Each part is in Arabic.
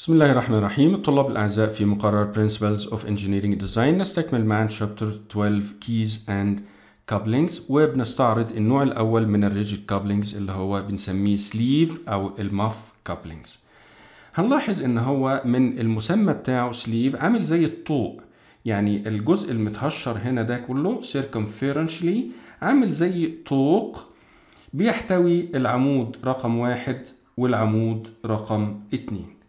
بسم الله الرحمن الرحيم الطلاب الأعزاء في مقرر Principles of Engineering Design نستكمل معا Chapter 12 Keys and Couplings وبنستعرض النوع الأول من الريجيد Couplings اللي هو بنسميه سليف أو المف Couplings هنلاحظ إن هو من المسمى بتاعه سليف عامل زي الطوق يعني الجزء المتهشر هنا ده كله circumferentially عامل زي طوق بيحتوي العمود رقم واحد والعمود رقم اتنين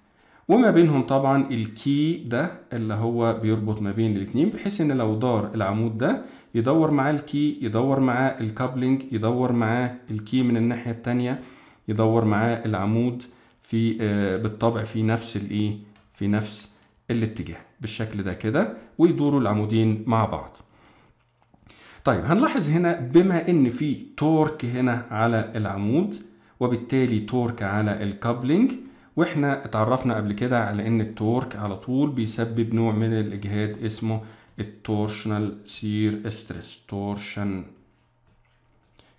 وما بينهم طبعا الكي ده اللي هو بيربط ما بين الاتنين بحيث ان لو دار العمود ده يدور معاه الكي يدور معاه الكابلنج يدور معاه الكي من الناحية التانية يدور معاه العمود في آه، بالطبع في نفس الايه في نفس الاتجاه بالشكل ده كده ويدوروا العمودين مع بعض طيب هنلاحظ هنا بما ان في تورك هنا على العمود وبالتالي تورك على الكابلنج واحنا اتعرفنا قبل كده على ان التورك على طول بيسبب نوع من الاجهاد اسمه التورشنال سير استرس تورشن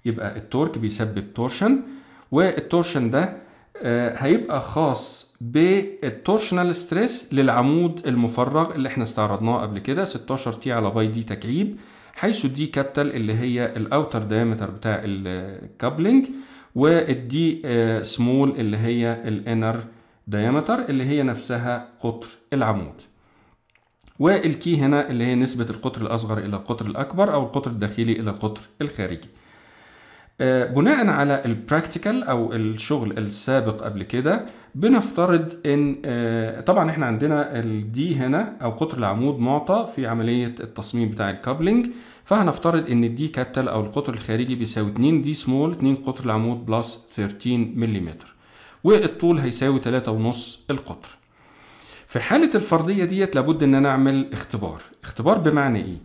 يبقى التورك بيسبب تورشن والتورشن ده آه، هيبقى خاص بالتورشنال ستريس للعمود المفرغ اللي احنا استعرضناه قبل كده 16 تي على باي دي تكعيب حيث دي كابتل اللي هي الاوتر دايمتر بتاع الكابلنج والدي آه، سمول اللي هي الانر دايمتر اللي هي نفسها قطر العمود والكي هنا اللي هي نسبة القطر الأصغر إلى القطر الأكبر أو القطر الداخلي إلى القطر الخارجي آه، بناء على البراكتيكال او الشغل السابق قبل كده بنفترض ان آه، طبعا احنا عندنا الدي هنا او قطر العمود معطى في عمليه التصميم بتاع الكابلينج فهنفترض ان الدي كابيتال او القطر الخارجي بيساوي 2 دي سمول 2 قطر العمود بلس 13 ملم والطول هيساوي 3.5 القطر في حالة الفرضية ديت لابد ان انا اعمل اختبار اختبار بمعنى ايه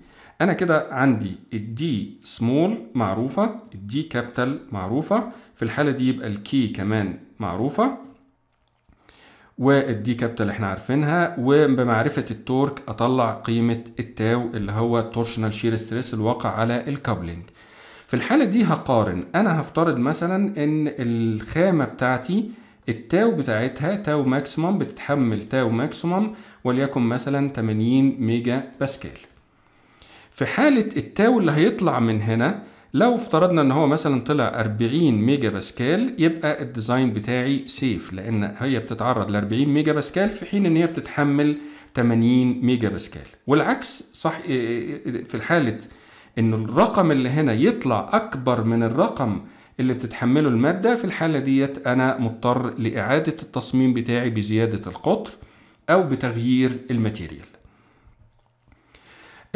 انا كده عندي الدي سمول معروفة الدي كابيتال معروفة في الحالة دي يبقى الكي كمان معروفة والدي كابتا اللي احنا عارفينها وبمعرفة التورك اطلع قيمة التاو اللي هو التورشنال شير ستريس الواقع على الكابلنج في الحالة دي هقارن انا هفترض مثلا ان الخامة بتاعتي التاو بتاعتها تاو ماكسيمم بتتحمل تاو ماكسيمم وليكن مثلا 80 ميجا باسكال في حالة التاو اللي هيطلع من هنا لو افترضنا ان هو مثلا طلع 40 ميجا باسكال يبقى الديزاين بتاعي سيف لان هي بتتعرض ل 40 ميجا باسكال في حين ان هي بتتحمل 80 ميجا باسكال والعكس صح إيه- إيه- في حاله ان الرقم اللي هنا يطلع اكبر من الرقم اللي بتتحمله المادة في الحالة ديت أنا مضطر لإعادة التصميم بتاعي بزيادة القطر أو بتغيير الماتيريال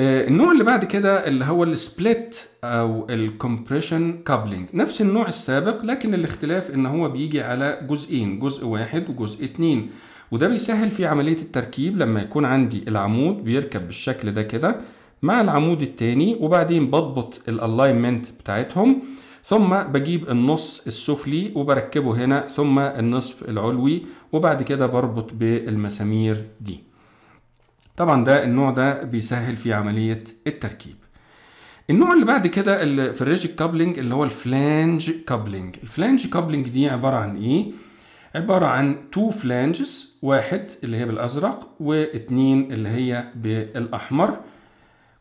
آه، النوع اللي بعد كده اللي هو السبلت او الكمبريشن كابلنج نفس النوع السابق لكن الاختلاف ان هو بيجي على جزئين جزء واحد وجزء اتنين وده بيسهل في عملية التركيب لما يكون عندي العمود بيركب بالشكل ده كده مع العمود التاني وبعدين بضبط الالاينمنت بتاعتهم ثم بجيب النص السفلي وبركبه هنا ثم النصف العلوي وبعد كده بربط بالمسامير دي طبعا ده النوع ده بيسهل في عملية التركيب النوع اللي بعد كده الفريجيك كابلنج اللي هو الفلانج كابلنج الفلانج كابلنج دي عبارة عن ايه؟ عبارة عن تو فلانجز واحد اللي هي بالأزرق واثنين اللي هي بالأحمر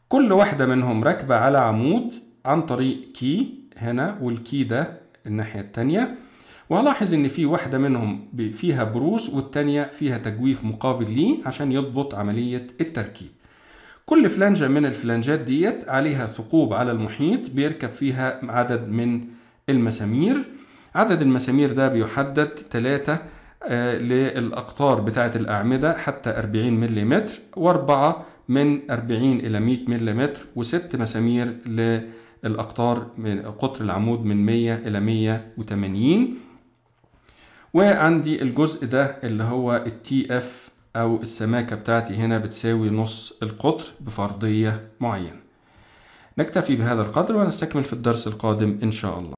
كل واحدة منهم راكبة على عمود عن طريق كي هنا والكي ده الناحية التانية وهلاحظ ان في واحده منهم فيها بروز والثانيه فيها تجويف مقابل ليه عشان يضبط عمليه التركيب كل فلانجه من الفلانجات ديت عليها ثقوب على المحيط بيركب فيها عدد من المسامير عدد المسامير ده بيحدد 3 آه للأقطار بتاعة الأعمدة حتى 40 ملم و4 من 40 إلى 100 ملم و6 مسامير للأقطار من قطر العمود من 100 إلى 180 وعندي الجزء ده اللي هو التي اف او السماكة بتاعتي هنا بتساوي نص القطر بفرضية معينة نكتفي بهذا القدر ونستكمل في الدرس القادم ان شاء الله